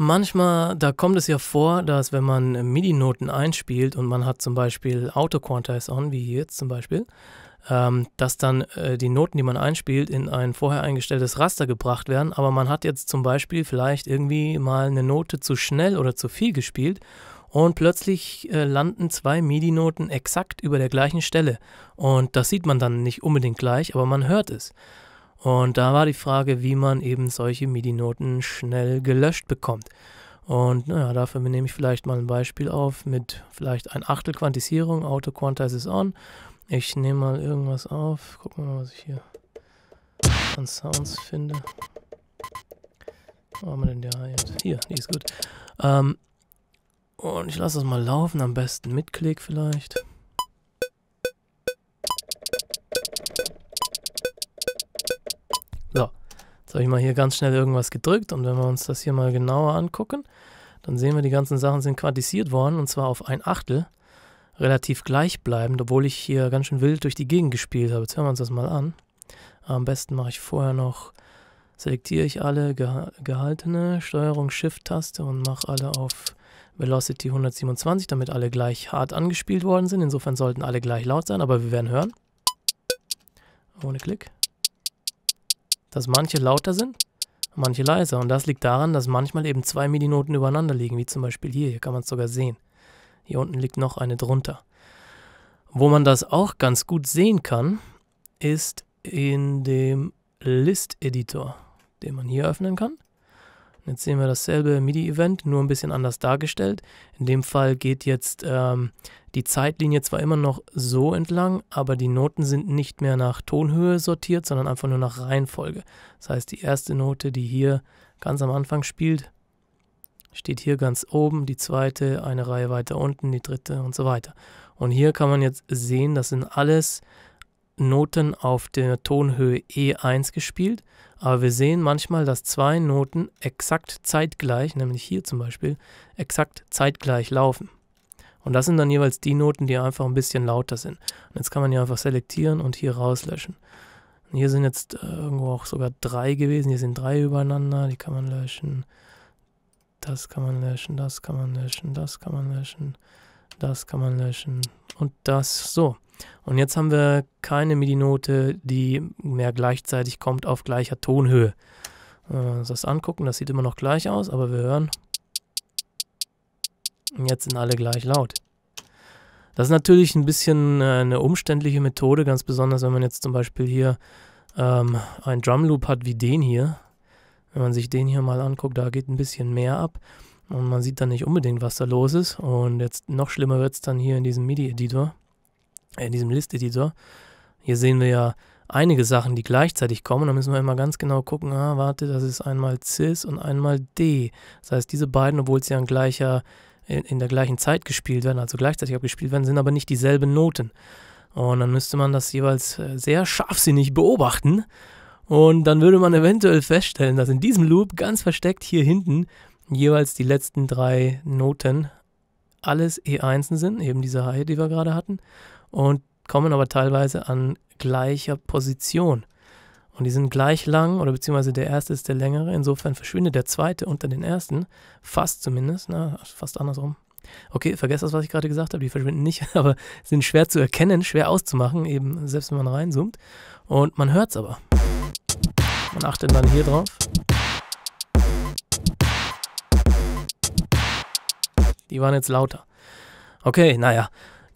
Manchmal, da kommt es ja vor, dass wenn man MIDI-Noten einspielt und man hat zum Beispiel Auto-Quantize on, wie hier jetzt zum Beispiel, ähm, dass dann äh, die Noten, die man einspielt, in ein vorher eingestelltes Raster gebracht werden, aber man hat jetzt zum Beispiel vielleicht irgendwie mal eine Note zu schnell oder zu viel gespielt und plötzlich äh, landen zwei MIDI-Noten exakt über der gleichen Stelle. Und das sieht man dann nicht unbedingt gleich, aber man hört es. Und da war die Frage, wie man eben solche MIDI-Noten schnell gelöscht bekommt. Und naja, dafür nehme ich vielleicht mal ein Beispiel auf mit vielleicht ein Achtel Quantisierung, Auto Quantizes On. Ich nehme mal irgendwas auf, gucken wir mal, was ich hier an Sounds finde. Wo haben wir denn die jetzt? Hier, die ist gut. Ähm, und ich lasse das mal laufen, am besten mit Klick vielleicht. Jetzt habe ich mal hier ganz schnell irgendwas gedrückt und wenn wir uns das hier mal genauer angucken, dann sehen wir, die ganzen Sachen sind quantisiert worden und zwar auf ein Achtel, relativ gleichbleibend, obwohl ich hier ganz schön wild durch die Gegend gespielt habe. Jetzt hören wir uns das mal an. Am besten mache ich vorher noch, selektiere ich alle gehaltene, Steuerung Shift-Taste und mache alle auf Velocity 127, damit alle gleich hart angespielt worden sind. Insofern sollten alle gleich laut sein, aber wir werden hören. Ohne Klick dass manche lauter sind, manche leiser. Und das liegt daran, dass manchmal eben zwei Midi-Noten übereinander liegen, wie zum Beispiel hier. Hier kann man es sogar sehen. Hier unten liegt noch eine drunter. Wo man das auch ganz gut sehen kann, ist in dem List-Editor, den man hier öffnen kann. jetzt sehen wir dasselbe MIDI-Event, nur ein bisschen anders dargestellt. In dem Fall geht jetzt ähm, die Zeitlinie zwar immer noch so entlang, aber die Noten sind nicht mehr nach Tonhöhe sortiert, sondern einfach nur nach Reihenfolge. Das heißt, die erste Note, die hier ganz am Anfang spielt, steht hier ganz oben, die zweite eine Reihe weiter unten, die dritte und so weiter. Und hier kann man jetzt sehen, das sind alles Noten auf der Tonhöhe E1 gespielt, aber wir sehen manchmal, dass zwei Noten exakt zeitgleich, nämlich hier zum Beispiel, exakt zeitgleich laufen. Und das sind dann jeweils die Noten, die einfach ein bisschen lauter sind. Und jetzt kann man hier einfach selektieren und hier rauslöschen. Und hier sind jetzt äh, irgendwo auch sogar drei gewesen. Hier sind drei übereinander, die kann man löschen. Das kann man löschen, das kann man löschen, das kann man löschen, das kann man löschen und das so. Und jetzt haben wir keine MIDI-Note, die mehr gleichzeitig kommt auf gleicher Tonhöhe. Wenn wir uns das angucken, das sieht immer noch gleich aus, aber wir hören. Jetzt sind alle gleich laut. Das ist natürlich ein bisschen äh, eine umständliche Methode, ganz besonders wenn man jetzt zum Beispiel hier ähm, einen Drumloop hat wie den hier. Wenn man sich den hier mal anguckt, da geht ein bisschen mehr ab und man sieht dann nicht unbedingt, was da los ist. Und jetzt noch schlimmer wird es dann hier in diesem MIDI-Editor, äh, in diesem List-Editor. Hier sehen wir ja einige Sachen, die gleichzeitig kommen. Da müssen wir immer ganz genau gucken, ah, warte, das ist einmal Cis und einmal D. Das heißt, diese beiden, obwohl es ja ein gleicher in, in der gleichen Zeit gespielt werden, also gleichzeitig abgespielt werden, sind aber nicht dieselben Noten. Und dann müsste man das jeweils äh, sehr scharfsinnig beobachten. Und dann würde man eventuell feststellen, dass in diesem Loop ganz versteckt hier hinten jeweils die letzten drei Noten alles E1 sind, eben diese Haie, die wir gerade hatten, und kommen aber teilweise an gleicher Position. Und die sind gleich lang oder beziehungsweise der erste ist der längere. Insofern verschwindet der zweite unter den ersten. Fast zumindest, na, fast andersrum. Okay, vergesst das, was ich gerade gesagt habe. Die verschwinden nicht, aber sind schwer zu erkennen, schwer auszumachen, eben selbst wenn man reinzoomt. Und man hört es aber. Man achtet dann hier drauf. Die waren jetzt lauter. Okay, naja.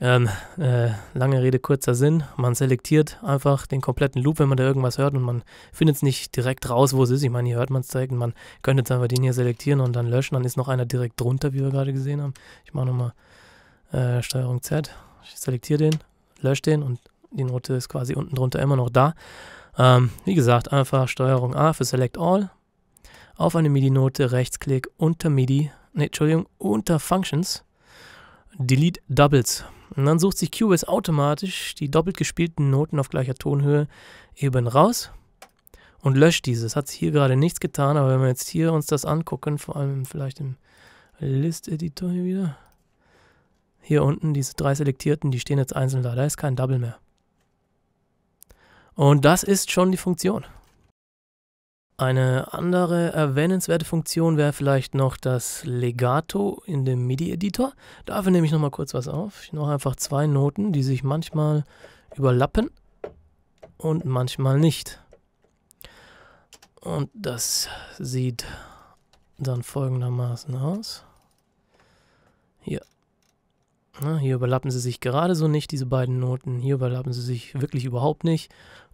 Ähm, äh, lange Rede, kurzer Sinn. Man selektiert einfach den kompletten Loop, wenn man da irgendwas hört und man findet es nicht direkt raus, wo es ist. Ich meine, hier hört man es direkt und man könnte jetzt einfach den hier selektieren und dann löschen. Dann ist noch einer direkt drunter, wie wir gerade gesehen haben. Ich mache nochmal äh, Steuerung Z. Ich selektiere den, lösche den und die Note ist quasi unten drunter immer noch da. Ähm, wie gesagt, einfach Steuerung A für Select All. Auf eine MIDI-Note Rechtsklick unter MIDI, ne, Entschuldigung, unter Functions. Delete Doubles. Und dann sucht sich Cubase automatisch die doppelt gespielten Noten auf gleicher Tonhöhe eben raus und löscht diese. Es hat sich hier gerade nichts getan, aber wenn wir jetzt hier uns das angucken, vor allem vielleicht im List-Editor hier wieder, hier unten diese drei selektierten, die stehen jetzt einzeln da. Da ist kein Double mehr. Und das ist schon die Funktion. Eine andere erwähnenswerte Funktion wäre vielleicht noch das Legato in dem MIDI-Editor. Dafür nehme ich nochmal kurz was auf. Ich mache einfach zwei Noten, die sich manchmal überlappen und manchmal nicht. Und das sieht dann folgendermaßen aus. Hier. Ne, hier überlappen sie sich gerade so nicht, diese beiden Noten. Hier überlappen sie sich wirklich überhaupt nicht.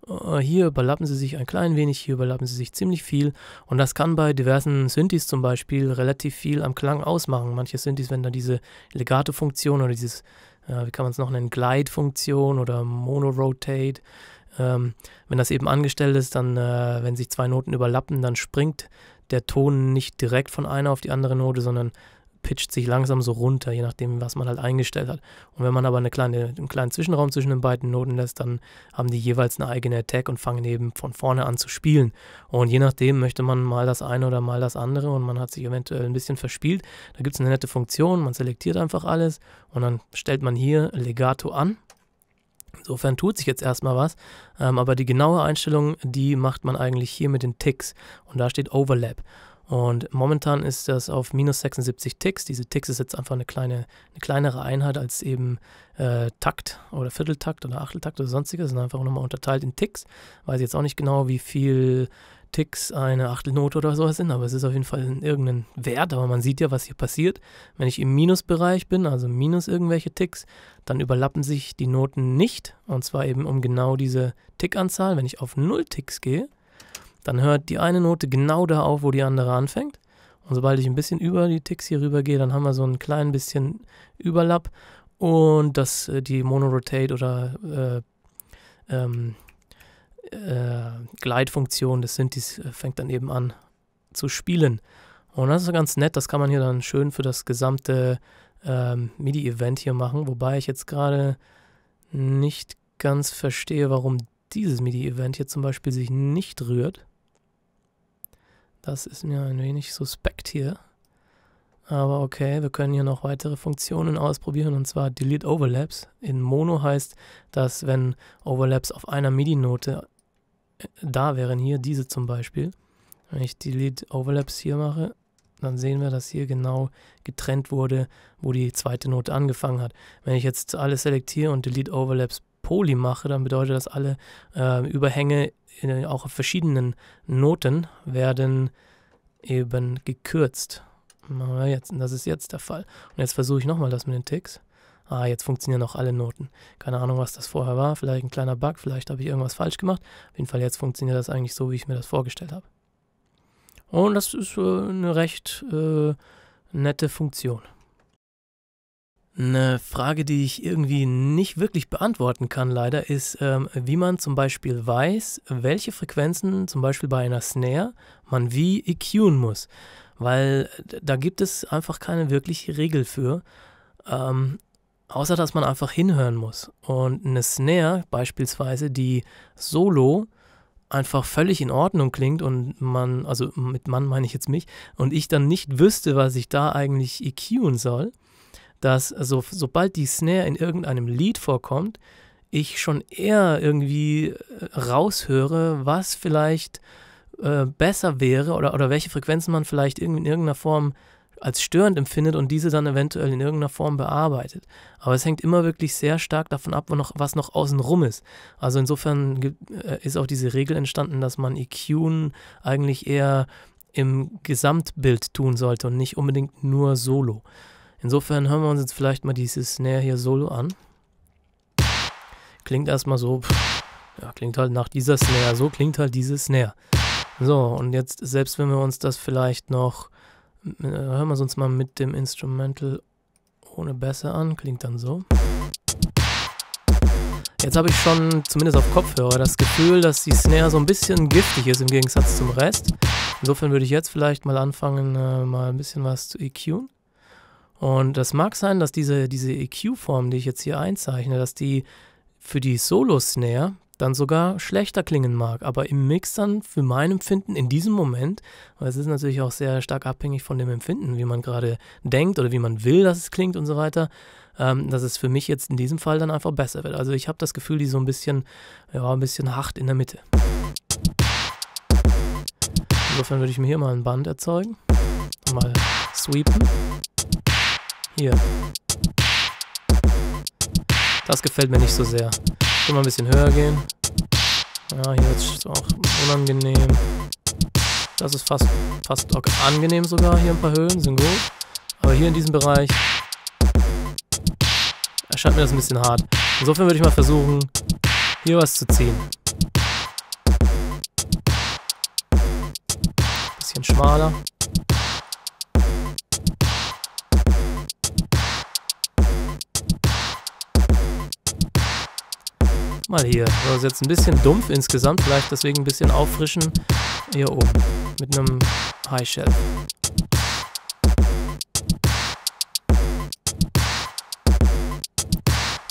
Äh, hier überlappen sie sich ein klein wenig, hier überlappen sie sich ziemlich viel. Und das kann bei diversen Synthes zum Beispiel relativ viel am Klang ausmachen. Manche Synthes, wenn da diese Legato-Funktion oder dieses, äh, wie kann man es noch nennen, Glide-Funktion oder Mono-Rotate, ähm, wenn das eben angestellt ist, dann, äh, wenn sich zwei Noten überlappen, dann springt der Ton nicht direkt von einer auf die andere Note, sondern pitcht sich langsam so runter, je nachdem, was man halt eingestellt hat. Und wenn man aber eine kleine, einen kleinen Zwischenraum zwischen den beiden Noten lässt, dann haben die jeweils eine eigene Attack und fangen eben von vorne an zu spielen. Und je nachdem möchte man mal das eine oder mal das andere und man hat sich eventuell ein bisschen verspielt. Da gibt es eine nette Funktion, man selektiert einfach alles und dann stellt man hier Legato an. Insofern tut sich jetzt erstmal was, ähm, aber die genaue Einstellung, die macht man eigentlich hier mit den Ticks und da steht Overlap. Und momentan ist das auf minus 76 Ticks. Diese Ticks ist jetzt einfach eine, kleine, eine kleinere Einheit als eben äh, Takt oder Vierteltakt oder Achteltakt oder sonstiges. Sind einfach nochmal unterteilt in Ticks. Weiß jetzt auch nicht genau, wie viel Ticks eine Achtelnote oder sowas sind, aber es ist auf jeden Fall in irgendein Wert. Aber man sieht ja, was hier passiert. Wenn ich im Minusbereich bin, also minus irgendwelche Ticks, dann überlappen sich die Noten nicht. Und zwar eben um genau diese Tickanzahl. Wenn ich auf 0 Ticks gehe, dann hört die eine Note genau da auf, wo die andere anfängt. Und sobald ich ein bisschen über die Ticks hier rüber gehe, dann haben wir so ein klein bisschen Überlapp und dass äh, die Monorotate oder äh, ähm, äh, Gleitfunktion des Synthes äh, fängt dann eben an zu spielen. Und das ist ganz nett, das kann man hier dann schön für das gesamte ähm, MIDI-Event hier machen, wobei ich jetzt gerade nicht ganz verstehe, warum dieses MIDI-Event hier zum Beispiel sich nicht rührt. Das ist mir ein wenig suspekt hier. Aber okay, wir können hier noch weitere Funktionen ausprobieren und zwar Delete Overlaps. In Mono heißt, dass wenn Overlaps auf einer MIDI-Note äh, da wären, hier diese zum Beispiel, wenn ich Delete Overlaps hier mache, dann sehen wir, dass hier genau getrennt wurde, wo die zweite Note angefangen hat. Wenn ich jetzt alles selektiere und Delete Overlaps Poly mache, dann bedeutet das alle äh, Überhänge in, auch auf verschiedenen Noten werden eben gekürzt. Jetzt, das ist jetzt der Fall. Und jetzt versuche ich nochmal das mit den Ticks. Ah, jetzt funktionieren auch alle Noten. Keine Ahnung, was das vorher war. Vielleicht ein kleiner Bug, vielleicht habe ich irgendwas falsch gemacht. Auf jeden Fall, jetzt funktioniert das eigentlich so, wie ich mir das vorgestellt habe. Und das ist äh, eine recht äh, nette Funktion. Eine Frage, die ich irgendwie nicht wirklich beantworten kann, leider, ist, ähm, wie man zum Beispiel weiß, welche Frequenzen zum Beispiel bei einer Snare man wie EQen muss. Weil äh, da gibt es einfach keine wirkliche Regel für, ähm, außer dass man einfach hinhören muss. Und eine Snare beispielsweise, die solo einfach völlig in Ordnung klingt und man, also mit Mann meine ich jetzt mich, und ich dann nicht wüsste, was ich da eigentlich EQen soll – dass also, sobald die Snare in irgendeinem Lied vorkommt, ich schon eher irgendwie äh, raushöre, was vielleicht äh, besser wäre oder, oder welche Frequenzen man vielleicht in irgendeiner Form als störend empfindet und diese dann eventuell in irgendeiner Form bearbeitet. Aber es hängt immer wirklich sehr stark davon ab, noch, was noch außenrum ist. Also insofern äh, ist auch diese Regel entstanden, dass man EQen eigentlich eher im Gesamtbild tun sollte und nicht unbedingt nur solo. Insofern hören wir uns jetzt vielleicht mal dieses Snare hier solo an. Klingt erstmal so, ja, klingt halt nach dieser Snare, so klingt halt diese Snare. So, und jetzt, selbst wenn wir uns das vielleicht noch, äh, hören wir es uns mal mit dem Instrumental ohne Bässe an, klingt dann so. Jetzt habe ich schon, zumindest auf Kopfhörer, das Gefühl, dass die Snare so ein bisschen giftig ist im Gegensatz zum Rest. Insofern würde ich jetzt vielleicht mal anfangen, äh, mal ein bisschen was zu EQen. Und das mag sein, dass diese, diese EQ-Form, die ich jetzt hier einzeichne, dass die für die Solo-Snare dann sogar schlechter klingen mag, aber im Mix dann für mein Empfinden in diesem Moment, weil es ist natürlich auch sehr stark abhängig von dem Empfinden, wie man gerade denkt oder wie man will, dass es klingt und so weiter, ähm, dass es für mich jetzt in diesem Fall dann einfach besser wird. Also ich habe das Gefühl, die so ein bisschen, ja, ein bisschen hart in der Mitte. Insofern würde ich mir hier mal ein Band erzeugen, mal sweepen. Hier. Das gefällt mir nicht so sehr. Ich will mal ein bisschen höher gehen. Ja, hier ist es auch unangenehm. Das ist fast, fast okay. angenehm sogar. Hier ein paar Höhen sind gut. Aber hier in diesem Bereich erscheint mir das ein bisschen hart. Insofern würde ich mal versuchen, hier was zu ziehen. Bisschen schmaler. mal hier. Das ist jetzt ein bisschen dumpf insgesamt, vielleicht deswegen ein bisschen auffrischen. Hier oben mit einem High Shell.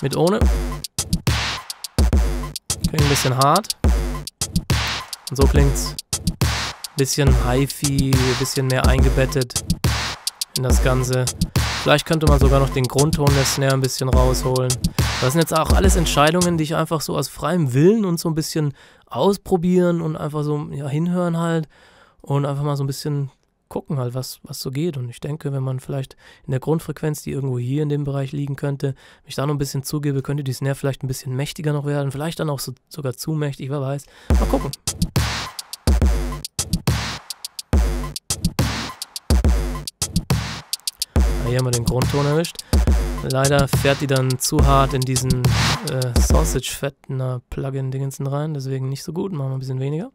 Mit ohne. Klingt ein bisschen hart. Und so klingt's. Bisschen Hi-Fi, bisschen mehr eingebettet in das Ganze. Vielleicht könnte man sogar noch den Grundton der Snare ein bisschen rausholen. Das sind jetzt auch alles Entscheidungen, die ich einfach so aus freiem Willen und so ein bisschen ausprobieren und einfach so ja, hinhören halt und einfach mal so ein bisschen gucken halt, was, was so geht. Und ich denke, wenn man vielleicht in der Grundfrequenz, die irgendwo hier in dem Bereich liegen könnte, mich da noch ein bisschen zugebe, könnte die Snare vielleicht ein bisschen mächtiger noch werden, vielleicht dann auch so, sogar zu mächtig, wer weiß. Mal gucken. hier haben wir den Grundton erwischt. Leider fährt die dann zu hart in diesen äh, sausage fettner plugin dingensen rein, deswegen nicht so gut, machen wir ein bisschen weniger.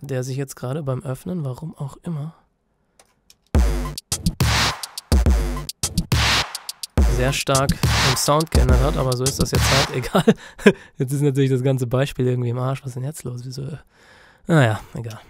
Der sich jetzt gerade beim Öffnen, warum auch immer, sehr stark im Sound geändert hat, aber so ist das jetzt halt egal. Jetzt ist natürlich das ganze Beispiel irgendwie im Arsch. Was ist denn jetzt los? Wieso naja, egal.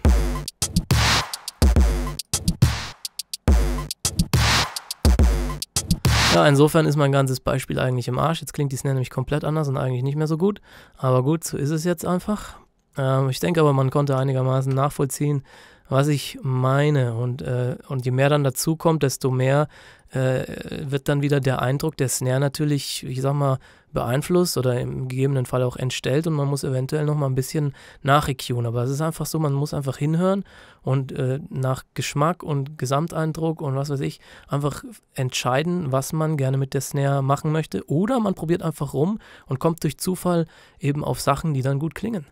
Ja, insofern ist mein ganzes Beispiel eigentlich im Arsch. Jetzt klingt die Snare nämlich komplett anders und eigentlich nicht mehr so gut. Aber gut, so ist es jetzt einfach. Ähm, ich denke aber, man konnte einigermaßen nachvollziehen, was ich meine. Und, äh, und je mehr dann dazu kommt, desto mehr äh, wird dann wieder der Eindruck der Snare natürlich, ich sag mal, beeinflusst oder im gegebenen Fall auch entstellt und man muss eventuell noch mal ein bisschen nachrecunen. Aber es ist einfach so, man muss einfach hinhören und äh, nach Geschmack und Gesamteindruck und was weiß ich einfach entscheiden, was man gerne mit der Snare machen möchte. Oder man probiert einfach rum und kommt durch Zufall eben auf Sachen, die dann gut klingen.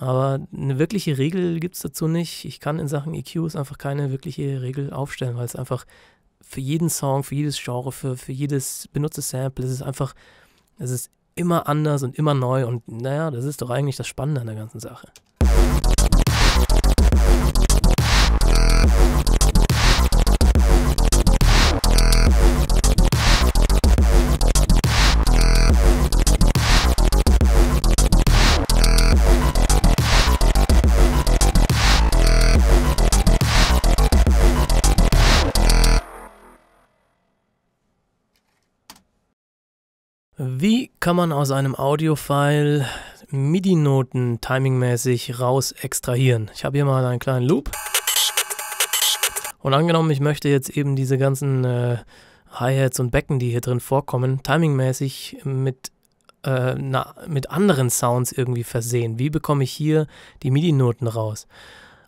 Aber eine wirkliche Regel gibt es dazu nicht. Ich kann in Sachen EQs einfach keine wirkliche Regel aufstellen, weil es einfach für jeden Song, für jedes Genre, für, für jedes benutzte Sample, es ist einfach, es ist immer anders und immer neu und naja, das ist doch eigentlich das Spannende an der ganzen Sache. Wie kann man aus einem Audio-File MIDI-Noten timingmäßig raus extrahieren? Ich habe hier mal einen kleinen Loop. Und angenommen, ich möchte jetzt eben diese ganzen äh, Hi-Hats und Becken, die hier drin vorkommen, timingmäßig mit, äh, na, mit anderen Sounds irgendwie versehen. Wie bekomme ich hier die MIDI-Noten raus?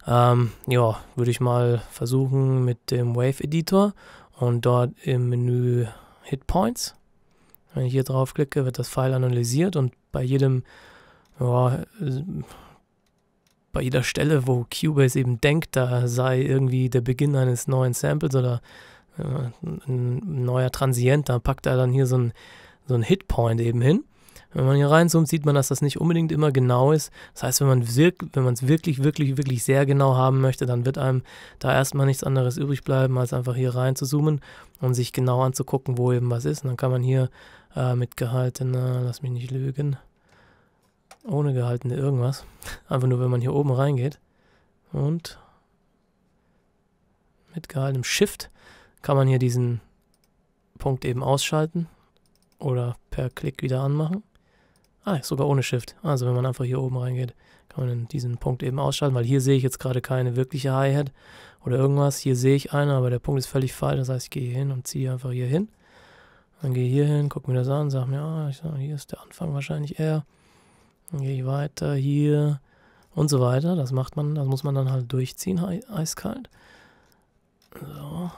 Ähm, ja, würde ich mal versuchen mit dem Wave-Editor und dort im Menü Hit Points wenn ich hier draufklicke, wird das File analysiert und bei jedem, oh, bei jeder Stelle, wo Cubase eben denkt, da sei irgendwie der Beginn eines neuen Samples oder äh, ein neuer Transient, da packt er dann hier so einen so ein Hitpoint eben hin. Wenn man hier reinzoomt, sieht man, dass das nicht unbedingt immer genau ist. Das heißt, wenn man es wirklich, wirklich, wirklich sehr genau haben möchte, dann wird einem da erstmal nichts anderes übrig bleiben, als einfach hier rein zu zoomen und sich genau anzugucken, wo eben was ist. Und dann kann man hier äh, mit gehaltener, lass mich nicht lügen. Ohne gehaltene irgendwas. Einfach nur, wenn man hier oben reingeht. Und mit gehaltenem Shift kann man hier diesen Punkt eben ausschalten. Oder per Klick wieder anmachen. Ah, sogar ohne Shift. Also wenn man einfach hier oben reingeht, kann man diesen Punkt eben ausschalten, weil hier sehe ich jetzt gerade keine wirkliche Hi-Hat oder irgendwas. Hier sehe ich eine, aber der Punkt ist völlig falsch. Das heißt, ich gehe hier hin und ziehe einfach hier hin. Dann gehe ich hier hin, gucke mir das an, sage mir, ja, ah, sag, hier ist der Anfang wahrscheinlich eher. Dann gehe ich weiter, hier und so weiter. Das macht man, das muss man dann halt durchziehen, eiskalt. So.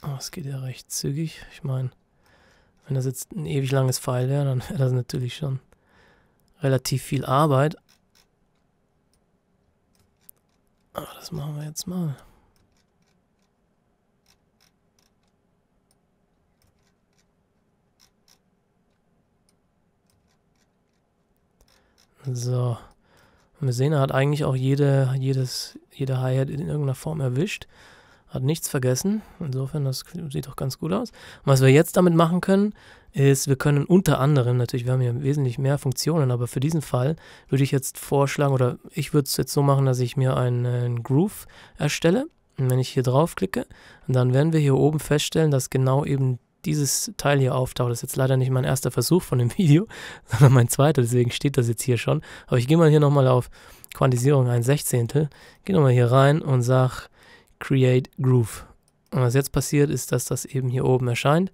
Das ah, geht ja recht zügig. Ich meine, wenn das jetzt ein ewig langes Pfeil wäre, dann wäre das natürlich schon relativ viel Arbeit. Aber ah, das machen wir jetzt mal. So. Und wir sehen, er hat eigentlich auch jede, jedes, jede Hi-Hat in irgendeiner Form erwischt. Hat nichts vergessen. Insofern, das sieht doch ganz gut aus. was wir jetzt damit machen können, ist, wir können unter anderem, natürlich, wir haben hier wesentlich mehr Funktionen, aber für diesen Fall würde ich jetzt vorschlagen, oder ich würde es jetzt so machen, dass ich mir einen Groove erstelle. Und wenn ich hier drauf klicke, dann werden wir hier oben feststellen, dass genau eben dieses Teil hier auftaucht. Das ist jetzt leider nicht mein erster Versuch von dem Video, sondern mein zweiter, deswegen steht das jetzt hier schon. Aber ich gehe mal hier nochmal auf Quantisierung 1 Sechzehntel, gehe nochmal hier rein und sage Create Groove. Und was jetzt passiert ist, dass das eben hier oben erscheint.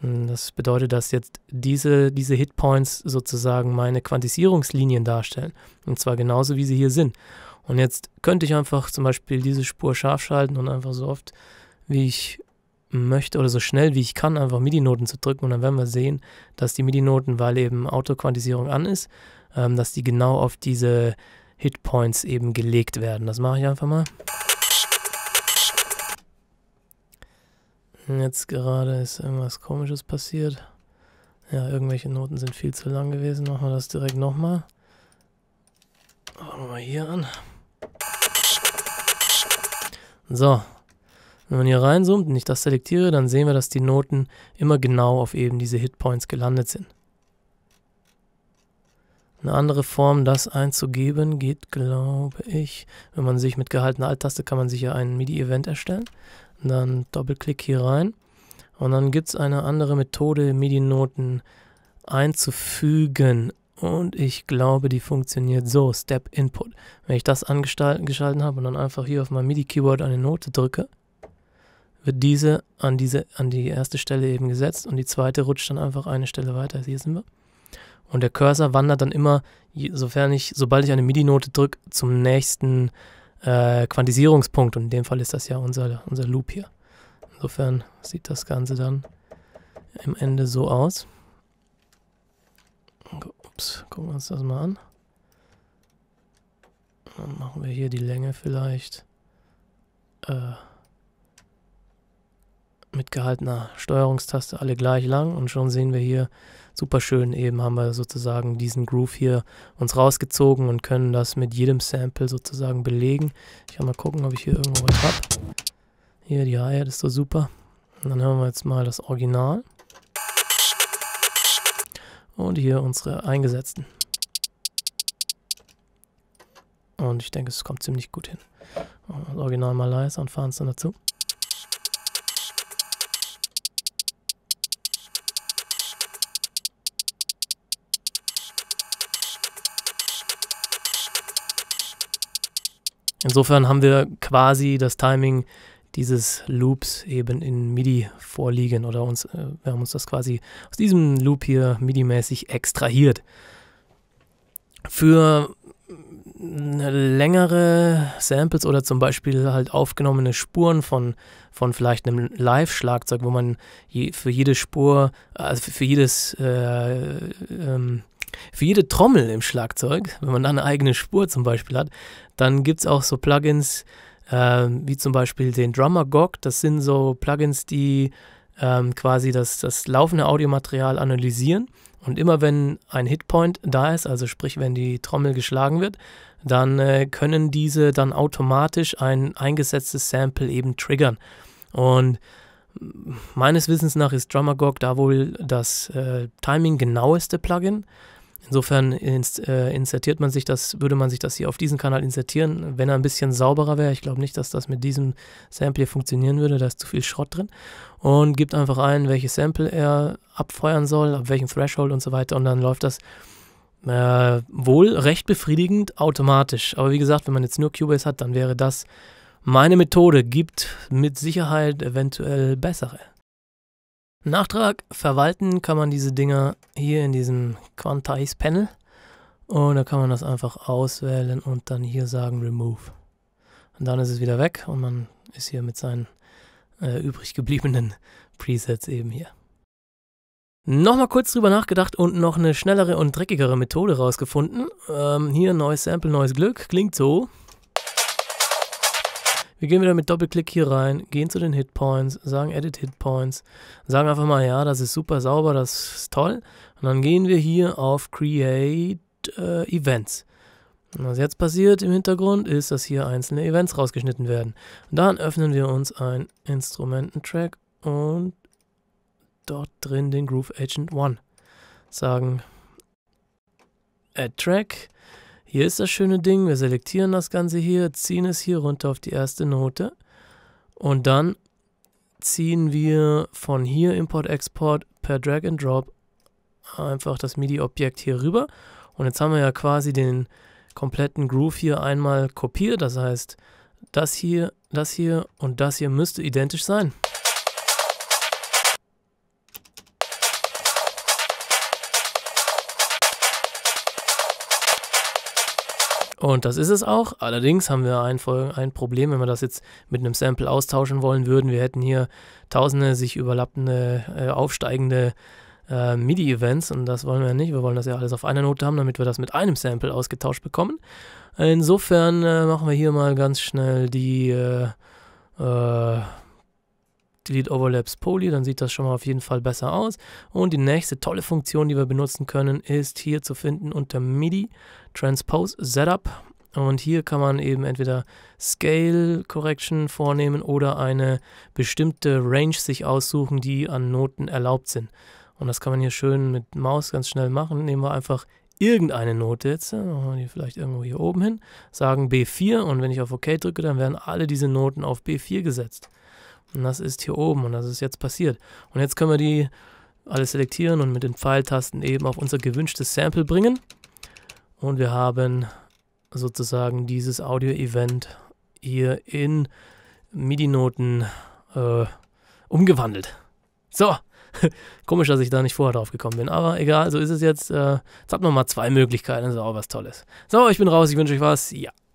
Hm, das bedeutet, dass jetzt diese, diese Hitpoints sozusagen meine Quantisierungslinien darstellen. Und zwar genauso, wie sie hier sind. Und jetzt könnte ich einfach zum Beispiel diese Spur scharf schalten und einfach so oft, wie ich möchte oder so schnell wie ich kann, einfach MIDI-Noten zu drücken und dann werden wir sehen, dass die MIDI-Noten, weil eben Autoquantisierung an ist, ähm, dass die genau auf diese Hitpoints eben gelegt werden. Das mache ich einfach mal. Jetzt gerade ist irgendwas komisches passiert. Ja, irgendwelche Noten sind viel zu lang gewesen. Machen wir das direkt nochmal. Machen wir mal hier an. So, wenn man hier reinzoomt und ich das selektiere, dann sehen wir, dass die Noten immer genau auf eben diese Hitpoints gelandet sind. Eine andere Form, das einzugeben, geht, glaube ich, wenn man sich mit gehaltener Alt-Taste kann man sich ja ein MIDI-Event erstellen. Und dann Doppelklick hier rein. Und dann gibt es eine andere Methode, MIDI-Noten einzufügen. Und ich glaube, die funktioniert so, Step Input. Wenn ich das angeschalten habe und dann einfach hier auf mein MIDI-Keyboard eine Note drücke, wird diese an, diese an die erste Stelle eben gesetzt und die zweite rutscht dann einfach eine Stelle weiter. Hier sind wir. Und der Cursor wandert dann immer, sofern ich, sobald ich eine MIDI-Note drücke, zum nächsten äh, Quantisierungspunkt. Und in dem Fall ist das ja unser, unser Loop hier. Insofern sieht das Ganze dann im Ende so aus. Ups, gucken wir uns das mal an. Dann machen wir hier die Länge vielleicht. Äh, mit gehaltener Steuerungstaste alle gleich lang und schon sehen wir hier super schön eben haben wir sozusagen diesen Groove hier uns rausgezogen und können das mit jedem Sample sozusagen belegen. Ich kann mal gucken, ob ich hier irgendwo was habe. Hier die Hi-Hat ist so super. Und dann hören wir jetzt mal das Original. Und hier unsere eingesetzten. Und ich denke, es kommt ziemlich gut hin. Das Original mal leiser und fahren es dann dazu. Insofern haben wir quasi das Timing dieses Loops eben in MIDI vorliegen oder uns, äh, wir haben uns das quasi aus diesem Loop hier MIDI-mäßig extrahiert. Für mm, längere Samples oder zum Beispiel halt aufgenommene Spuren von, von vielleicht einem Live-Schlagzeug, wo man je, für jede Spur, also für jedes äh, ähm, für jede Trommel im Schlagzeug, wenn man da eine eigene Spur zum Beispiel hat, dann gibt es auch so Plugins äh, wie zum Beispiel den Drummer Gog. Das sind so Plugins, die ähm, quasi das, das laufende Audiomaterial analysieren. Und immer wenn ein Hitpoint da ist, also sprich, wenn die Trommel geschlagen wird, dann äh, können diese dann automatisch ein eingesetztes Sample eben triggern. Und meines Wissens nach ist Drumagog da wohl das äh, Timing genaueste Plugin. Insofern ins, äh, insertiert man sich das, würde man sich das hier auf diesen Kanal insertieren, wenn er ein bisschen sauberer wäre. Ich glaube nicht, dass das mit diesem Sample hier funktionieren würde, da ist zu viel Schrott drin. Und gibt einfach ein, welches Sample er abfeuern soll, ab welchem Threshold und so weiter. Und dann läuft das äh, wohl recht befriedigend automatisch. Aber wie gesagt, wenn man jetzt nur Cubase hat, dann wäre das meine Methode. Gibt mit Sicherheit eventuell bessere. Nachtrag, verwalten kann man diese Dinger hier in diesem Quantize Panel und da kann man das einfach auswählen und dann hier sagen Remove. Und dann ist es wieder weg und man ist hier mit seinen äh, übrig gebliebenen Presets eben hier. Nochmal kurz drüber nachgedacht und noch eine schnellere und dreckigere Methode rausgefunden. Ähm, hier neues Sample, neues Glück, klingt so. Wir gehen wieder mit Doppelklick hier rein, gehen zu den Hitpoints, sagen Edit Hitpoints, sagen einfach mal, ja, das ist super sauber, das ist toll. Und dann gehen wir hier auf Create äh, Events. Und was jetzt passiert im Hintergrund ist, dass hier einzelne Events rausgeschnitten werden. Und dann öffnen wir uns ein Instrumententrack und dort drin den Groove Agent 1. Sagen Add Track, hier ist das schöne Ding, wir selektieren das Ganze hier, ziehen es hier runter auf die erste Note und dann ziehen wir von hier Import-Export per Drag and Drop einfach das MIDI-Objekt hier rüber und jetzt haben wir ja quasi den kompletten Groove hier einmal kopiert, das heißt, das hier, das hier und das hier müsste identisch sein. Und das ist es auch. Allerdings haben wir ein, ein, Problem, wenn wir das jetzt mit einem Sample austauschen wollen würden. Wir hätten hier tausende sich überlappende, äh, aufsteigende äh, MIDI-Events und das wollen wir nicht. Wir wollen das ja alles auf einer Note haben, damit wir das mit einem Sample ausgetauscht bekommen. Insofern äh, machen wir hier mal ganz schnell die Äh, äh, Delete Overlaps Poly, dann sieht das schon mal auf jeden Fall besser aus. Und die nächste tolle Funktion, die wir benutzen können, ist hier zu finden unter MIDI Transpose Setup. Und hier kann man eben entweder Scale Correction vornehmen oder eine bestimmte Range sich aussuchen, die an Noten erlaubt sind. Und das kann man hier schön mit Maus ganz schnell machen. Nehmen wir einfach irgendeine Note jetzt, äh, machen wir die vielleicht irgendwo hier oben hin, sagen B4 und wenn ich auf OK drücke, dann werden alle diese Noten auf B4 gesetzt. Und das ist hier oben und das ist jetzt passiert. Und jetzt können wir die alle selektieren und mit den Pfeiltasten eben auf unser gewünschtes Sample bringen. Und wir haben sozusagen dieses Audio-Event hier in MIDI-Noten äh, umgewandelt. So, komisch, dass ich da nicht vorher drauf gekommen bin, aber egal, so ist es jetzt. Äh, jetzt hat man mal zwei Möglichkeiten, das ist auch was Tolles. So, ich bin raus, ich wünsche euch was. Ja.